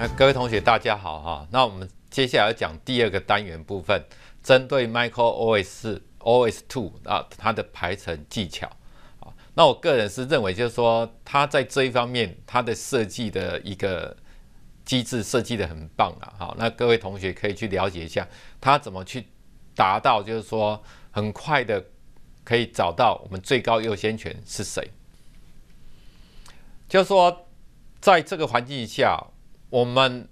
那各位同学，大家好哈。那我们接下来要讲第二个单元部分，针对 micro OS OS two 啊，它的排程技巧啊。那我个人是认为，就是说它在这一方面，它的设计的一个机制设计的很棒了。好，那各位同学可以去了解一下，它怎么去达到，就是说很快的可以找到我们最高优先权是谁。就是说，在这个环境下。我们，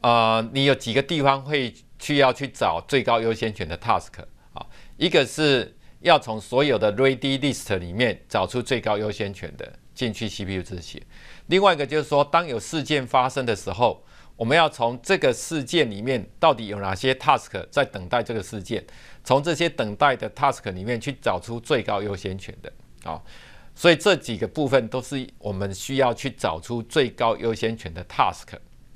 呃，你有几个地方会去要去找最高优先权的 task 啊？一个是要从所有的 ready list 里面找出最高优先权的进去 CPU 执行；另外一个就是说，当有事件发生的时候，我们要从这个事件里面到底有哪些 task 在等待这个事件，从这些等待的 task 里面去找出最高优先权的啊。所以这几个部分都是我们需要去找出最高优先权的 task，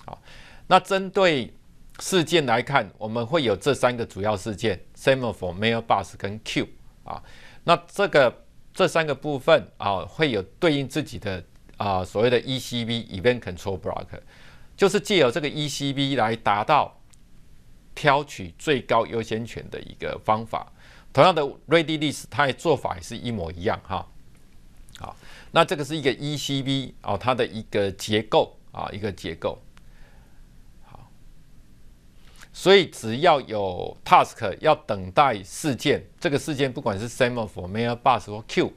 好，那针对事件来看，我们会有这三个主要事件：semaphore、mail bus 跟 q 啊，那这个这三个部分啊，会有对应自己的啊所谓的 ECB event control block，就是借由这个 ECB 来达到挑取最高优先权的一个方法。同样的 r e l i s t 它的做法也是一模一样哈。好，那这个是一个 ECB 啊，它的一个结构啊，一个结构。好，所以只要有 task 要等待事件，这个事件不管是 semaphore、mail bus 或 q，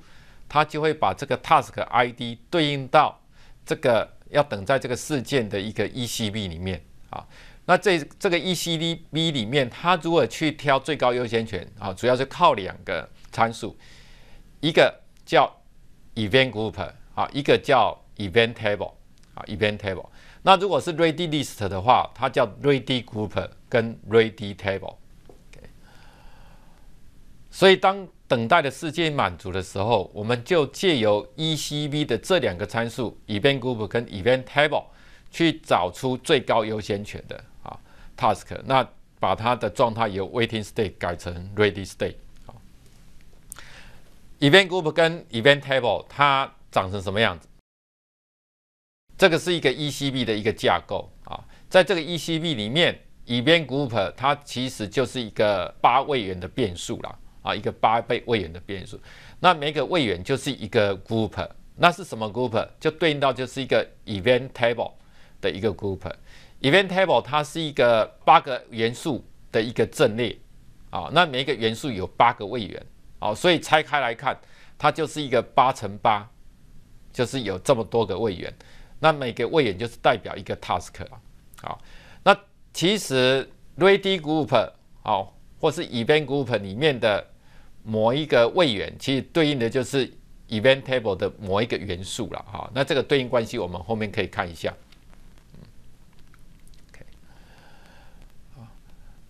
它就会把这个 task ID 对应到这个要等在这个事件的一个 ECB 里面啊。那这这个 e c b 里面，它如果去挑最高优先权啊，主要是靠两个参数，一个叫 EventGroup 啊，一个叫 EventTable 啊，EventTable。那如果是 ReadyList 的话，它叫 ReadyGroup 跟 ReadyTable。所以当等待的事件满足的时候，我们就借由 ECV 的这两个参数 EventGroup 跟 EventTable，去找出最高优先权的啊 Task，那把它的状态由 WaitingState 改成 ReadyState。Event group 跟 Event table 它长成什么样子？这个是一个 ECB 的一个架构啊，在这个 ECB 里面，Event group 它其实就是一个八位元的变数啦啊，一个八倍位元的变数。那每个位元就是一个 group，那是什么 group？就对应到就是一个 Event table 的一个 group。Event table 它是一个八个元素的一个阵列啊，那每一个元素有八个位元。好，所以拆开来看，它就是一个八乘八，就是有这么多个位元，那每个位元就是代表一个 task 啊。好，那其实 ready group 好，或是 event group 里面的某一个位元，其实对应的就是 event table 的某一个元素了哈。那这个对应关系我们后面可以看一下。嗯，OK，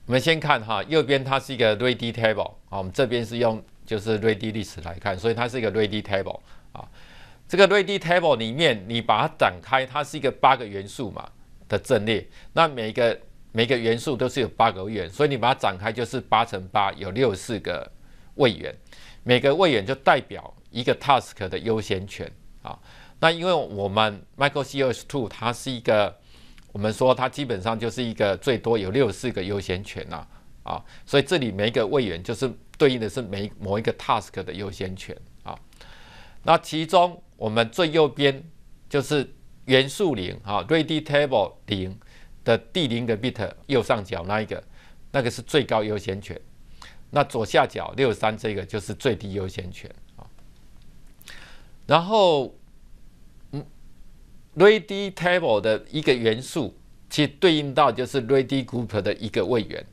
我们先看哈，右边它是一个 ready table 啊，我们这边是用。就是 ready 历史来看，所以它是一个 ready table 啊。这个 ready table 里面，你把它展开，它是一个八个元素嘛的阵列。那每个每个元素都是有八个位元，所以你把它展开就是八乘八，有六十四个位元。每个位元就代表一个 task 的优先权啊。那因为我们 microcos two 它是一个，我们说它基本上就是一个最多有六十四个优先权呐啊，所以这里每一个位元就是。对应的是每某一个 task 的优先权啊。那其中我们最右边就是元素零啊，ready table 零的第零个 bit 右上角那一个，那个是最高优先权。那左下角六三这个就是最低优先权啊。然后，嗯，ready table 的一个元素，其对应到就是 ready group 的一个位元。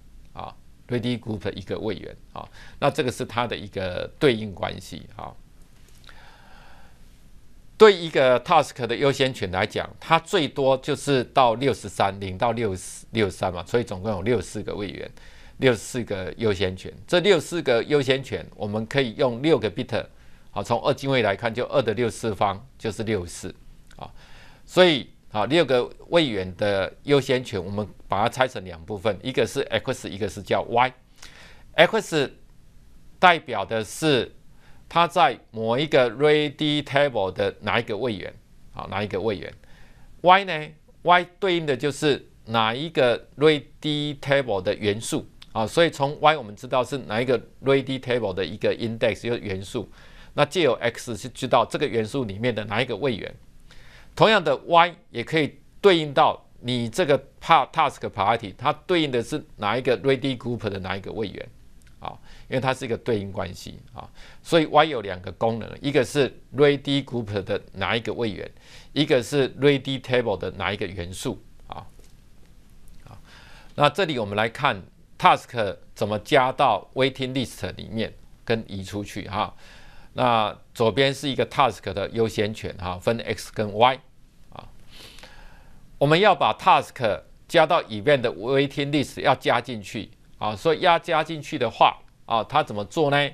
Ready Group 一个位元啊，那这个是它的一个对应关系啊。对一个 Task 的优先权来讲，它最多就是到六十三，零到六六十三嘛，所以总共有六四个位元，六四个优先权。这六四个优先权，我们可以用六个 bit，好，从二进位来看，就二的六次方就是六十四啊，所以。好，六个位元的优先权，我们把它拆成两部分，一个是 x，一个是叫 y。x 代表的是它在某一个 ready table 的哪一个位元，好，哪一个位元？y 呢？y 对应的就是哪一个 ready table 的元素，啊，所以从 y 我们知道是哪一个 ready table 的一个 index，一个元素。那借由 x 是知道这个元素里面的哪一个位元。同样的 y 也可以对应到你这个 part task party，它对应的是哪一个 ready group 的哪一个位元啊？因为它是一个对应关系啊，所以 y 有两个功能，一个是 ready group 的哪一个位元，一个是 ready table 的哪一个元素啊啊。那这里我们来看 task 怎么加到 waiting list 里面跟移出去哈。那左边是一个 task 的优先权哈，分 x 跟 y 啊。我们要把 task 加到已变的 waiting list 要加进去啊，所以要加进去的话啊，它怎么做呢？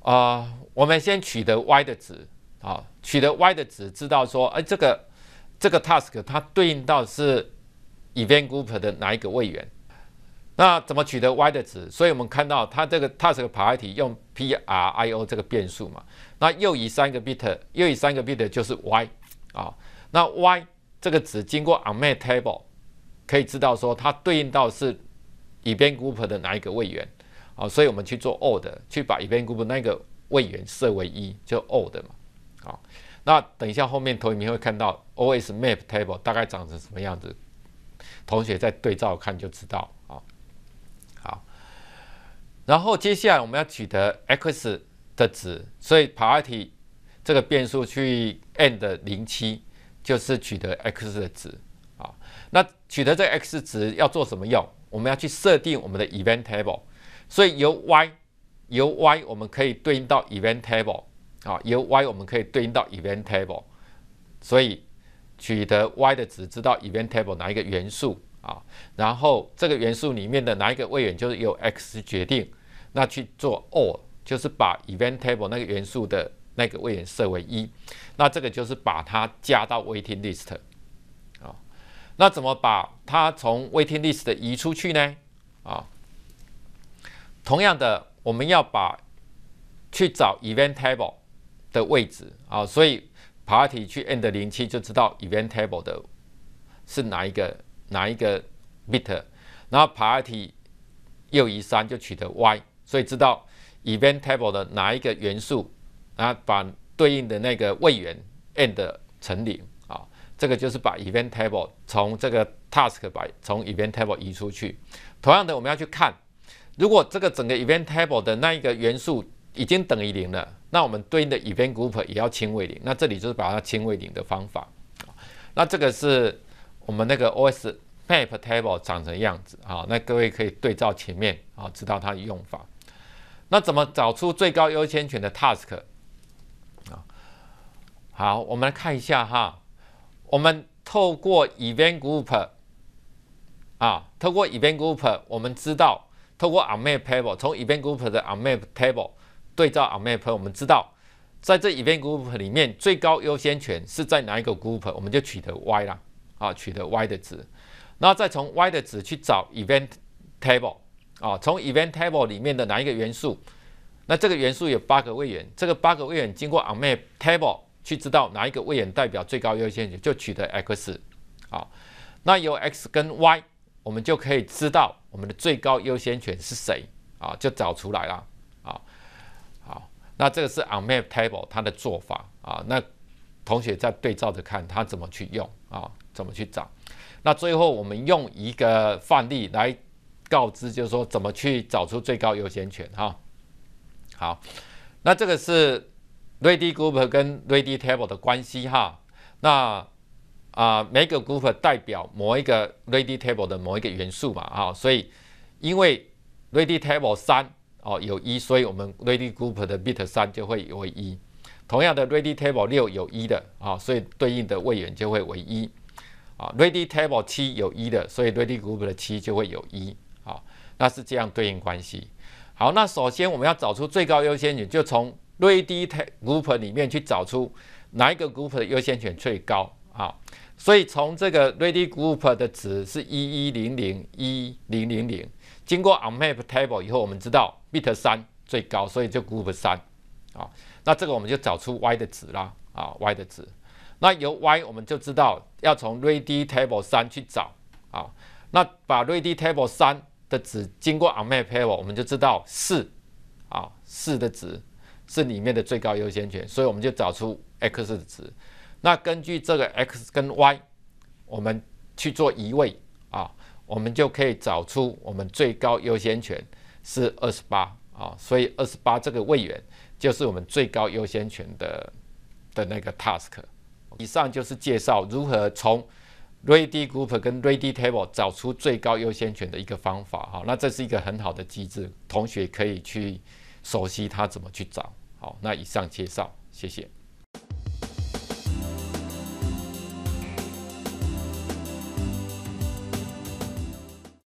啊，我们先取得 y 的值啊，取得 y 的值，知道说，哎，这个这个 task 它对应到是 event group 的哪一个位元。那怎么取得 y 的值？所以我们看到它这个 task priority 用 prio 这个变数嘛，那又以三个 bit，又以三个 bit 就是 y 啊。那 y 这个值经过 map table 可以知道说它对应到是以 t group 的哪一个位元啊，所以我们去做 o l d 去把以 t group 那个位元设为一，就 o l d 嘛。好，那等一下后面投影你会看到 os map table 大概长成什么样子，同学再对照看就知道。然后接下来我们要取得 x 的值，所以 party 这个变数去 n 的零7就是取得 x 的值啊。那取得这 x 值要做什么用？我们要去设定我们的 event table，所以由 y 由 y 我们可以对应到 event table 啊，由 y 我们可以对应到 event table，所以。取得 y 的值，知道 event table 哪一个元素啊，然后这个元素里面的哪一个位元就是由 x 决定，那去做 or 就是把 event table 那个元素的那个位元设为一，那这个就是把它加到 waiting list 啊，那怎么把它从 waiting list 移出去呢？啊，同样的，我们要把去找 event table 的位置啊，所以。party 去 and 零七就知道 event table 的是哪一个哪一个 bit，然后 party 右移三就取得 y，所以知道 event table 的哪一个元素，然后把对应的那个位元 and 成零啊，这个就是把 event table 从这个 task 把从 event table 移出去。同样的，我们要去看，如果这个整个 event table 的那一个元素。已经等于零了，那我们对应的 event group 也要清为零。那这里就是把它清为零的方法。那这个是我们那个 os map table 长成样子啊。那各位可以对照前面啊，知道它的用法。那怎么找出最高优先权的 task 啊？好，我们来看一下哈。我们透过 event group 啊，透过 event group 我们知道透过 unmap table，从 event group 的 unmap table。对照 o map，我们知道在这 Event group 里面最高优先权是在哪一个 group，我们就取得 y 啦，啊，取得 y 的值，然后再从 y 的值去找 event table，啊，从 event table 里面的哪一个元素，那这个元素有八个位元，这个八个位元经过 o map table 去知道哪一个位元代表最高优先权，就取得 x，啊，那由 x 跟 y 我们就可以知道我们的最高优先权是谁，啊，就找出来了。那这个是 on map table 它的做法啊，那同学再对照着看它怎么去用啊，怎么去找。那最后我们用一个范例来告知，就是说怎么去找出最高优先权哈。好，那这个是 ready group 跟 ready table 的关系哈。那啊，每个 group 代表某一个 ready table 的某一个元素嘛啊，所以因为 ready table 三。哦，有一，所以我们 ready group 的 bit 三就会为一。同样的，ready table 六有一的啊，所以对应的位元就会为一啊。ready table 七有一的，所以 ready group 的七就会有一啊。那是这样对应关系。好，那首先我们要找出最高优先权，就从 ready table 里面去找出哪一个 group 的优先权最高啊。所以从这个 ready group 的值是一一零零一零零零，经过 unmap table 以后，我们知道。bit 三最高，所以就 group 三啊。那这个我们就找出 y 的值啦啊，y 的值。那由 y 我们就知道要从 ready table 三去找啊。那把 ready table 三的值经过 unmap table，我们就知道四啊，四的值是里面的最高优先权，所以我们就找出 x 的值。那根据这个 x 跟 y，我们去做移位啊，我们就可以找出我们最高优先权。是二十八啊，所以二十八这个位元就是我们最高优先权的的那个 task。以上就是介绍如何从 ready group 跟 ready table 找出最高优先权的一个方法哈。那这是一个很好的机制，同学可以去熟悉它怎么去找。好，那以上介绍，谢谢。